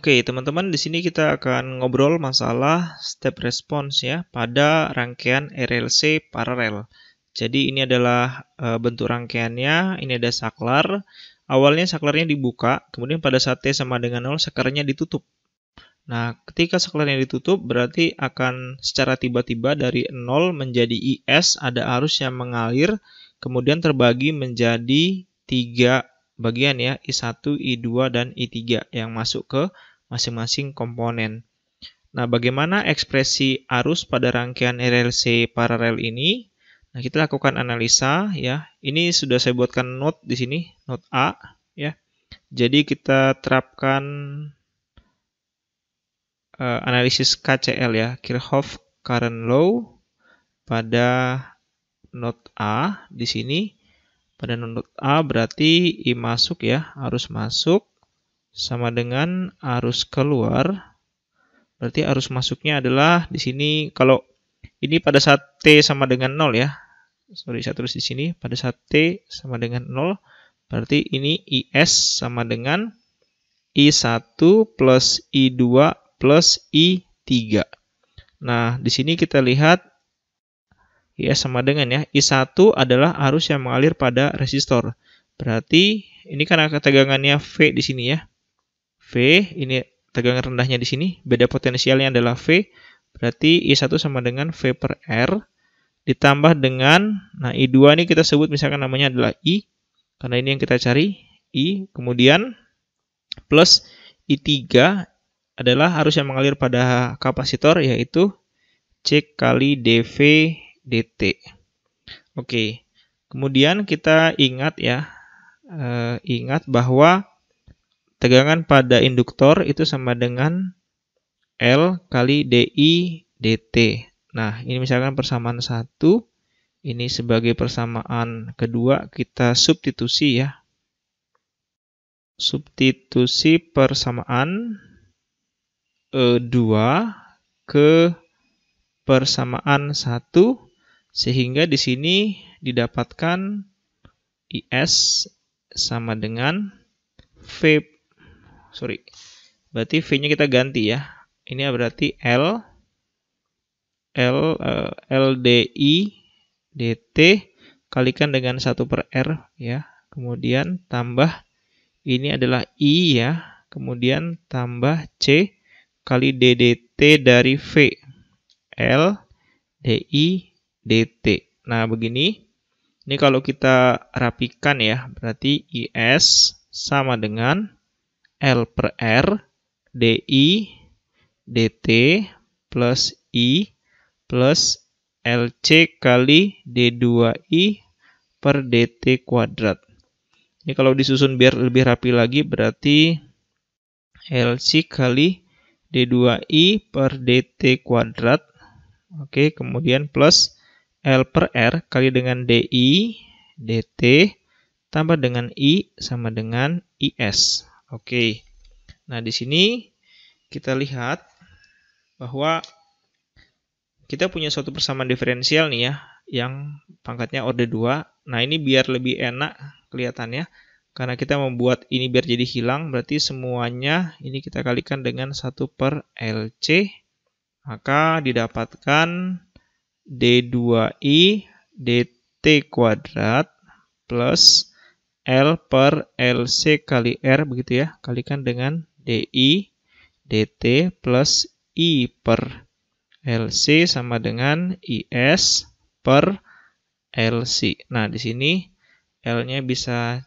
Oke, teman-teman, di sini kita akan ngobrol masalah step response ya pada rangkaian RLC paralel. Jadi ini adalah e, bentuk rangkaiannya, ini ada saklar. Awalnya saklarnya dibuka, kemudian pada saat T sama dengan 0 saklarnya ditutup. Nah, ketika saklarnya ditutup berarti akan secara tiba-tiba dari 0 menjadi IS ada arus yang mengalir kemudian terbagi menjadi tiga bagian ya, I1, I2, dan I3 yang masuk ke masing-masing komponen. Nah, bagaimana ekspresi arus pada rangkaian RLC paralel ini? Nah, kita lakukan analisa ya. Ini sudah saya buatkan note di sini, note A ya. Jadi kita terapkan uh, analisis KCL ya, Kirchhoff current law pada node A di sini. Pada node A berarti I masuk ya, arus masuk sama dengan arus keluar. Berarti arus masuknya adalah di sini kalau ini pada saat T sama dengan 0 ya. Sorry, saya tulis di sini. Pada saat T sama dengan 0, berarti ini IS sama dengan I1 plus I2 plus I3. Nah, di sini kita lihat IS sama dengan ya. I1 adalah arus yang mengalir pada resistor. Berarti ini karena ketegangannya V di sini ya. V ini tegangan rendahnya di sini, beda potensialnya adalah V, berarti I1 sama dengan V per R, ditambah dengan, nah I2 ini kita sebut misalkan namanya adalah I, karena ini yang kita cari, I, kemudian plus I3 adalah arus yang mengalir pada kapasitor, yaitu C kali dV dt. Oke, kemudian kita ingat ya, eh, ingat bahwa Tegangan pada induktor itu sama dengan L kali DI DT. Nah, ini misalkan persamaan satu. Ini sebagai persamaan kedua kita substitusi ya. Substitusi persamaan e, 2 ke persamaan satu sehingga di sini didapatkan IS sama dengan V sorry. Berarti V-nya kita ganti ya. Ini berarti L L uh, eh, LDI DT kalikan dengan 1 per R ya. Kemudian tambah ini adalah I ya. Kemudian tambah C kali DDT dari V. L DI DT. Nah, begini. Ini kalau kita rapikan ya, berarti IS sama dengan L per R DI DT plus I plus LC kali D2I per DT kuadrat. Ini kalau disusun biar lebih rapi lagi berarti LC kali D2I per DT kuadrat. Oke, kemudian plus L per R kali dengan DI, DT, tambah dengan I sama dengan IS. Oke. Nah, di sini kita lihat bahwa kita punya suatu persamaan diferensial nih ya yang pangkatnya order 2. Nah, ini biar lebih enak kelihatannya karena kita membuat ini biar jadi hilang berarti semuanya ini kita kalikan dengan 1 per LC maka didapatkan D2I DT kuadrat plus L per LC kali R begitu ya, kalikan dengan DI DT plus I per LC sama dengan IS per LC. Nah, di sini L-nya bisa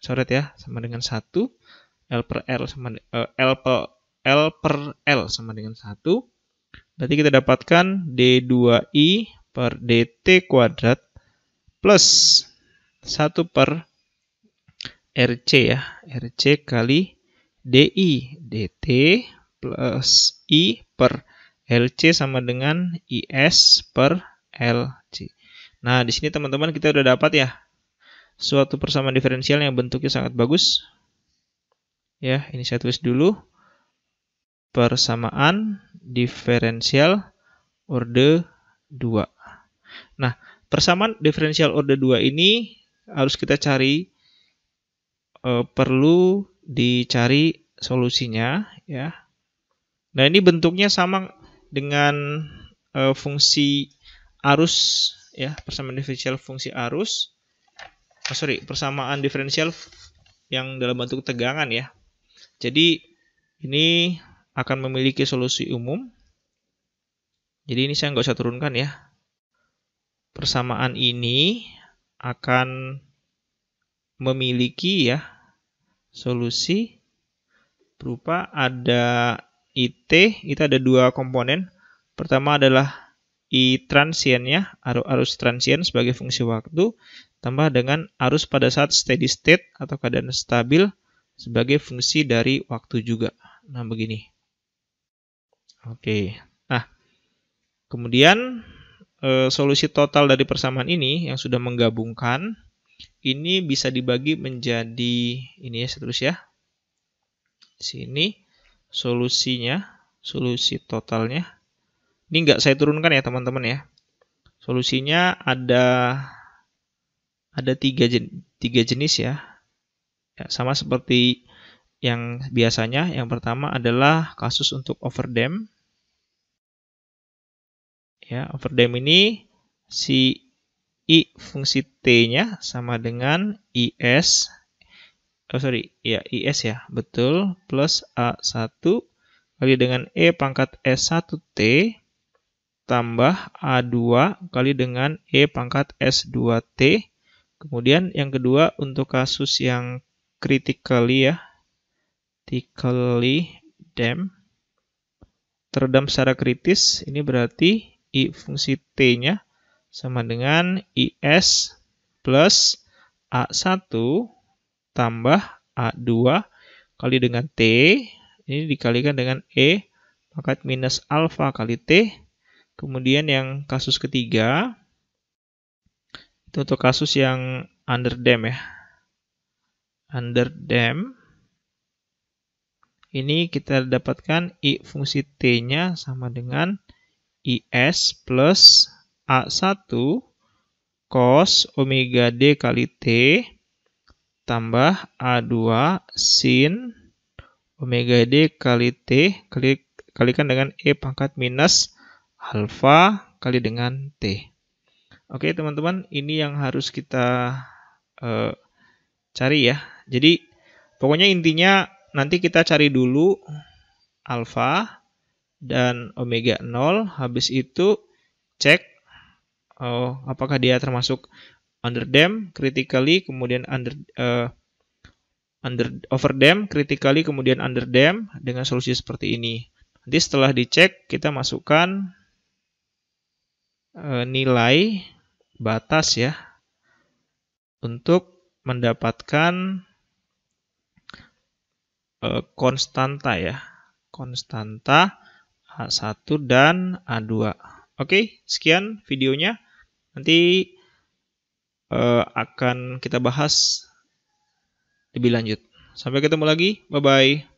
coret ya sama dengan 1, L per L sama uh, L per L per L sama dengan 1. Berarti kita dapatkan D2I per DT kuadrat plus 1 per RC ya. RC kali DI. DT plus I per LC sama dengan IS per LC. Nah, di sini teman-teman kita udah dapat ya suatu persamaan diferensial yang bentuknya sangat bagus. Ya, ini saya tulis dulu. Persamaan diferensial orde 2. Nah, persamaan diferensial orde 2 ini harus kita cari e, perlu dicari solusinya ya. Nah, ini bentuknya sama dengan e, fungsi arus ya, persamaan diferensial fungsi arus. Oh, sorry, persamaan diferensial yang dalam bentuk tegangan ya. Jadi ini akan memiliki solusi umum. Jadi ini saya nggak usah turunkan ya. Persamaan ini akan memiliki ya solusi berupa ada IT, itu ada dua komponen. Pertama adalah I ya, arus transient sebagai fungsi waktu, tambah dengan arus pada saat steady state atau keadaan stabil sebagai fungsi dari waktu juga. Nah, begini. Oke. Nah, kemudian e, solusi total dari persamaan ini yang sudah menggabungkan ini bisa dibagi menjadi ini ya terus ya. Sini solusinya, solusi totalnya. Ini nggak saya turunkan ya teman-teman ya. Solusinya ada ada tiga, jenis, tiga jenis ya. ya. Sama seperti yang biasanya. Yang pertama adalah kasus untuk overdamp ya overdamp ini si i fungsi t-nya sama dengan is oh sorry ya is ya betul plus a1 kali dengan e pangkat s1t tambah a2 kali dengan e pangkat s2t kemudian yang kedua untuk kasus yang critically ya critically damp teredam secara kritis ini berarti I fungsi T-nya sama dengan IS plus A1 tambah A2 kali dengan T. Ini dikalikan dengan E pangkat minus alfa kali T. Kemudian yang kasus ketiga, itu untuk kasus yang under dam ya. Under dam. Ini kita dapatkan I fungsi T-nya sama dengan IS plus A1 cos omega D kali T tambah A2 sin omega D kali T kali, kalikan dengan E pangkat minus alfa kali dengan T. Oke teman-teman ini yang harus kita uh, cari ya. Jadi pokoknya intinya nanti kita cari dulu alfa dan omega 0. Habis itu cek oh, apakah dia termasuk under dam critically kemudian under uh, under dam critically kemudian under dam dengan solusi seperti ini. Nanti setelah dicek kita masukkan uh, nilai batas ya untuk mendapatkan uh, konstanta ya konstanta A1 dan A2. Oke, sekian videonya. Nanti uh, akan kita bahas lebih lanjut. Sampai ketemu lagi. Bye-bye.